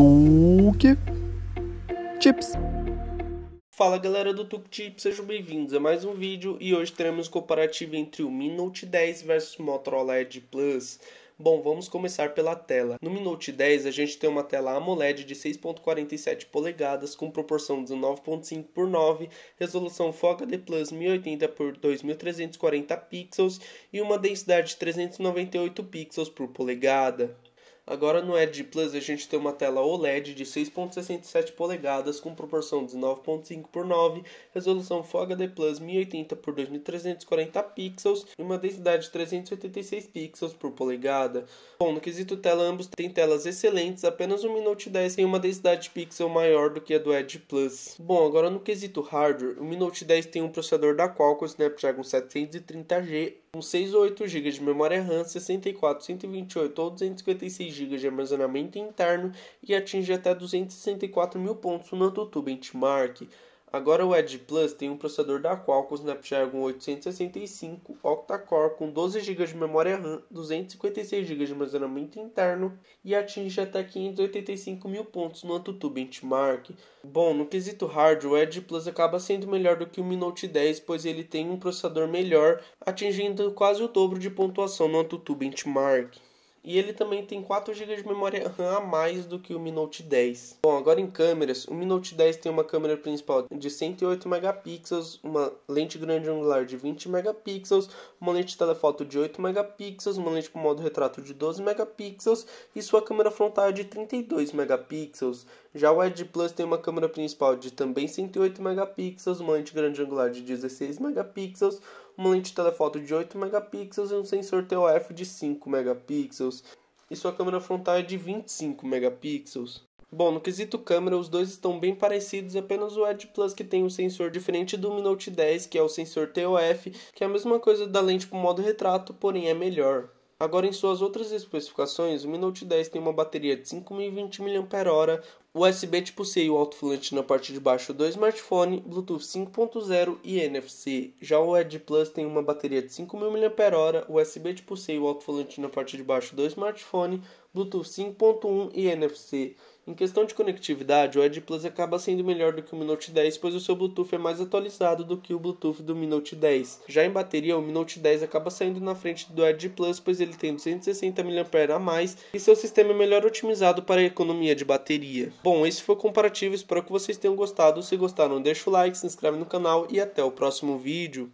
Tuk Chips. Fala galera do Tuk Chips, sejam bem-vindos a mais um vídeo e hoje teremos comparativo entre o Mi Note 10 versus Motorola Edge Plus. Bom, vamos começar pela tela. No Mi Note 10 a gente tem uma tela AMOLED de 6.47 polegadas com proporção 19.5 por 9, resolução Full HD Plus 1080 por 2340 pixels e uma densidade de 398 pixels por polegada. Agora no Edge Plus a gente tem uma tela OLED de 6.67 polegadas com proporção 19.5 por 9, resolução Full HD Plus 1080 por 2340 pixels e uma densidade de 386 pixels por polegada. Bom, no quesito tela ambos têm telas excelentes, apenas o Mi Note 10 tem uma densidade de pixel maior do que a do Edge Plus. Bom, agora no quesito hardware, o Mi Note 10 tem um processador da Qualcomm Snapdragon 730G com 6 ou 8 GB de memória RAM, 64, 128 ou 256 GB de armazenamento interno e atinge até 264 mil pontos no Antutu Benchmark. Agora o Edge Plus tem um processador da Qualcomm Snapdragon 865 octa-core com 12 GB de memória RAM, 256 GB de armazenamento interno e atinge até 585 mil pontos no AnTuTu Benchmark. Bom, no quesito hardware, o Edge Plus acaba sendo melhor do que o Mi Note 10, pois ele tem um processador melhor, atingindo quase o dobro de pontuação no AnTuTu Benchmark. E ele também tem 4 GB de memória RAM a mais do que o Mi Note 10. Bom, agora em câmeras, o Mi Note 10 tem uma câmera principal de 108 megapixels, uma lente grande angular de 20 megapixels, uma lente telefoto de 8 megapixels, uma lente para modo retrato de 12 megapixels e sua câmera frontal é de 32 megapixels. Já o Edge Plus tem uma câmera principal de também 108 megapixels, uma lente grande angular de 16 megapixels, uma lente de telefoto de 8 megapixels e um sensor TOF de 5 megapixels. E sua câmera frontal é de 25 megapixels. Bom, no quesito câmera, os dois estão bem parecidos, apenas o Edge Plus que tem um sensor diferente do Mi Note 10, que é o sensor TOF, que é a mesma coisa da lente para o modo retrato, porém é melhor. Agora, em suas outras especificações, o Mi Note 10 tem uma bateria de 5.020 mAh, USB Tipo-C e o alto-falante na parte de baixo do smartphone, Bluetooth 5.0 e NFC. Já o Edge Plus tem uma bateria de 5.000 mAh, USB Tipo-C e o alto-falante na parte de baixo do smartphone, Bluetooth 5.1 e NFC. Em questão de conectividade, o Edge Plus acaba sendo melhor do que o Mi Note 10, pois o seu Bluetooth é mais atualizado do que o Bluetooth do Mi Note 10. Já em bateria, o Mi Note 10 acaba saindo na frente do Edge Plus, pois ele tem 260 mAh a mais e seu sistema é melhor otimizado para a economia de bateria. Bom, esse foi o comparativo, espero que vocês tenham gostado. Se gostaram, deixa o like, se inscreve no canal e até o próximo vídeo.